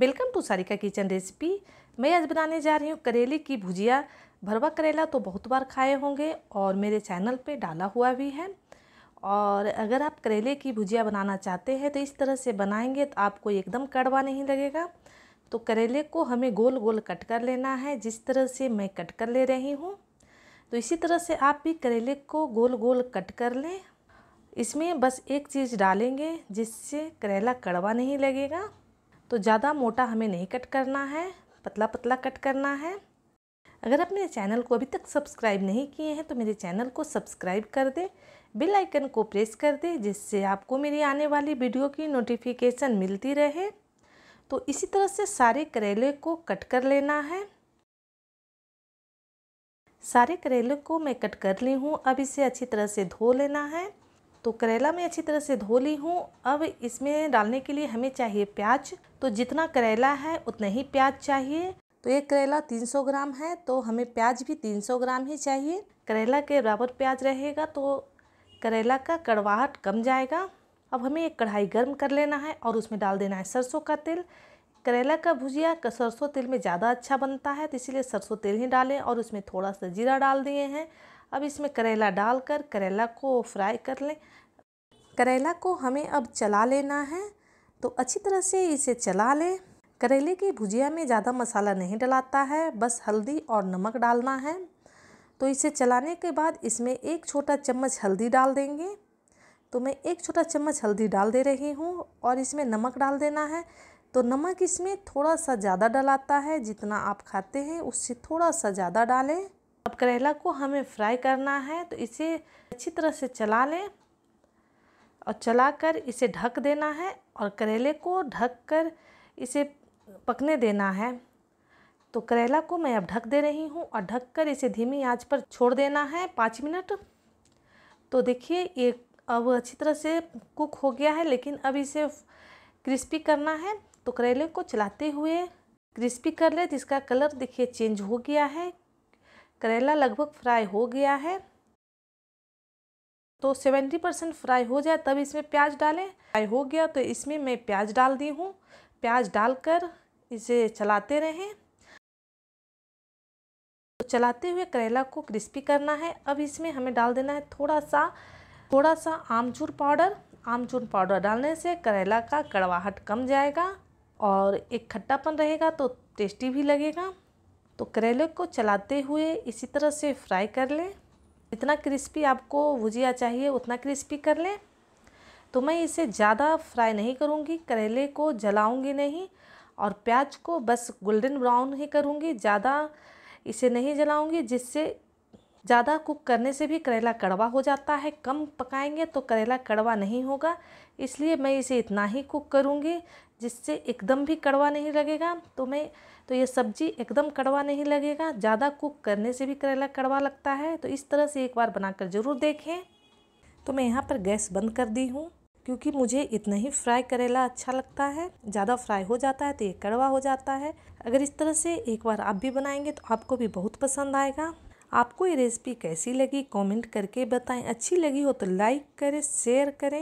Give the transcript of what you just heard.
welcome to Sarika kitchen recipe मैं आज बनाने जा रही हूँ करेले की भुजिया भरवा करेला तो बहुत बार खाए होंगे और मेरे चैनल पे डाला हुआ भी है और अगर आप करेले की भुजिया बनाना चाहते हैं तो इस तरह से बनाएंगे तो आपको एकदम कड़वा नहीं लगेगा तो करेले को हमें गोल गोल कट कर लेना है जिस तरह से मैं कट कर ले रही हूँ तो इसी तरह से आप भी करेले को गोल गोल कट कर लें इसमें बस एक चीज़ डालेंगे जिससे करेला कड़वा नहीं लगेगा तो ज़्यादा मोटा हमें नहीं कट करना है पतला पतला कट करना है अगर आप मेरे चैनल को अभी तक सब्सक्राइब नहीं किए हैं तो मेरे चैनल को सब्सक्राइब कर दें बेल आइकन को प्रेस कर दें जिससे आपको मेरी आने वाली वीडियो की नोटिफिकेशन मिलती रहे तो इसी तरह से सारे करेले को कट कर लेना है सारे करेले को मैं कट कर ली हूँ अब इसे अच्छी तरह से धो लेना है तो करेला मैं अच्छी तरह से धो ली हूँ अब इसमें डालने के लिए हमें चाहिए प्याज तो जितना करेला है उतना ही प्याज चाहिए तो एक करेला 300 ग्राम है तो हमें प्याज भी 300 ग्राम ही चाहिए करेला के बराबर प्याज रहेगा तो करेला का कड़वाहट कम जाएगा अब हमें एक कढ़ाई गर्म कर लेना है और उसमें डाल देना है सरसों का तेल करेला का भुजिया सरसों तेल में ज़्यादा अच्छा बनता है तो इसीलिए सरसों तेल ही डालें और उसमें थोड़ा सा जीरा डाल दिए हैं अब इसमें करेला डालकर करेला को फ्राई कर लें करेला को हमें अब चला लेना है तो अच्छी तरह से इसे चला लें करेले की भुजिया में ज़्यादा मसाला नहीं डलाता है बस हल्दी और नमक डालना है तो इसे चलाने के बाद इसमें एक छोटा चम्मच हल्दी डाल देंगे तो मैं एक छोटा चम्मच हल्दी डाल दे रही हूँ और इसमें नमक डाल देना है तो नमक इसमें थोड़ा सा ज़्यादा डलाता है जितना आप खाते हैं उससे थोड़ा सा ज़्यादा डालें करेला को हमें फ्राई करना है तो इसे अच्छी तरह से चला लें और चलाकर इसे ढक देना है और करेले को ढक कर इसे पकने देना है तो करेला को मैं अब ढक दे रही हूँ और ढक कर इसे धीमी आंच पर छोड़ देना है पाँच मिनट तो देखिए ये अब अच्छी तरह से कुक हो गया है लेकिन अब इसे क्रिस्पी करना है तो करेले को चलाते हुए क्रिस्पी कर ले जिसका तो कलर देखिए चेंज हो गया है करेला लगभग फ्राई हो गया है तो सेवेंटी परसेंट फ्राई हो जाए तब इसमें प्याज डालें फ्राई हो गया तो इसमें मैं प्याज डाल दी हूँ प्याज डालकर इसे चलाते रहें तो चलाते हुए करेला को क्रिस्पी करना है अब इसमें हमें डाल देना है थोड़ा सा थोड़ा सा आमचूर पाउडर आमचूर पाउडर डालने से करेला का कड़वाहट कम जाएगा और एक खट्टापन रहेगा तो टेस्टी भी लगेगा तो करेले को चलाते हुए इसी तरह से फ्राई कर लें जितना क्रिस्पी आपको भुजिया चाहिए उतना क्रिस्पी कर लें तो मैं इसे ज़्यादा फ्राई नहीं करूँगी करेले को जलाऊँगी नहीं और प्याज को बस गोल्डन ब्राउन ही करूँगी ज़्यादा इसे नहीं जलाऊँगी जिससे ज़्यादा कुक करने से भी करेला कड़वा हो जाता है कम पकाएंगे तो करेला कड़वा नहीं होगा इसलिए मैं इसे इतना ही कुक करूँगी जिससे एकदम भी कड़वा नहीं लगेगा तो मैं तो ये सब्ज़ी एकदम कड़वा नहीं लगेगा ज़्यादा कुक करने से भी करेला कड़वा लगता है तो इस तरह से एक बार बनाकर ज़रूर देखें तो मैं यहाँ पर गैस बंद कर दी हूँ क्योंकि मुझे इतना ही फ्राई करेला अच्छा लगता है ज़्यादा फ्राई हो जाता है तो ये कड़वा हो जाता है अगर इस तरह से एक बार आप भी बनाएंगे तो आपको भी बहुत पसंद आएगा आपको ये रेसिपी कैसी लगी कमेंट करके बताएं अच्छी लगी हो तो लाइक करें शेयर करें